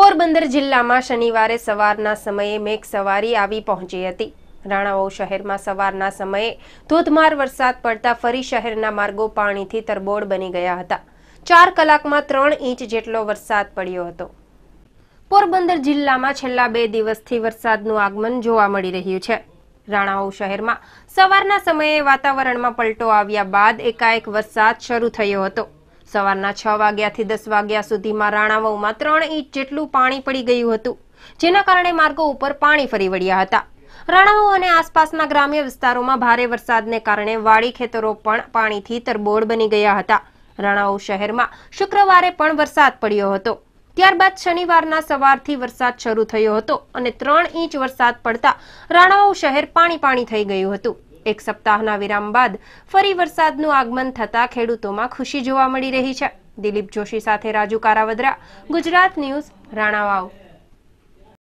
પોરબંદર જિલ્લામાં શનિવારે સવારના સમયે મેઘ સવારી આવી પહોંચી હતી રાણાવાવ શહેરમાં સવારના સમયે ધોધમાર વરસાદ પડતા ફરી શહેરના માર્ગો પાણીથી તરબોળ બની ગયા હતા ચાર કલાકમાં ત્રણ ઇંચ જેટલો વરસાદ પડ્યો હતો પોરબંદર જિલ્લામાં છેલ્લા બે દિવસથી વરસાદનું આગમન જોવા મળી રહ્યું છે રાણાવાવ શહેરમાં સવારના સમયે વાતાવરણમાં પલટો આવ્યા બાદ એકાએક વરસાદ શરૂ થયો હતો સવારના છ વાગ્યાથી દસ વાગ્યા સુધીમાં રાણાવઉમાં ત્રણ ઇંચ જેટલું પાણી પડી ગયું હતું જેના કારણે માર્ગો ઉપર પાણી ફરી વળ્યા હતા રાણાવઉ અને આસપાસના ગ્રામ્ય વિસ્તારોમાં ભારે વરસાદને કારણે વાડી ખેતરો પણ પાણીથી તરબોળ બની ગયા હતા રાણાવઉ શહેરમાં શુક્રવારે પણ વરસાદ પડ્યો હતો ત્યારબાદ શનિવારના સવારથી વરસાદ શરૂ થયો હતો અને ત્રણ ઇંચ વરસાદ પડતા રાણાવઉ શહેર પાણી પાણી થઈ ગયું હતું એક સપ્તાહના વિરામ બાદ ફરી વરસાદનું આગમન થતા ખેડૂતોમાં ખુશી જોવા મળી રહી છે દિલીપ જોશી સાથે રાજુ કારાવદરા ગુજરાત ન્યૂઝ રાણાવાવ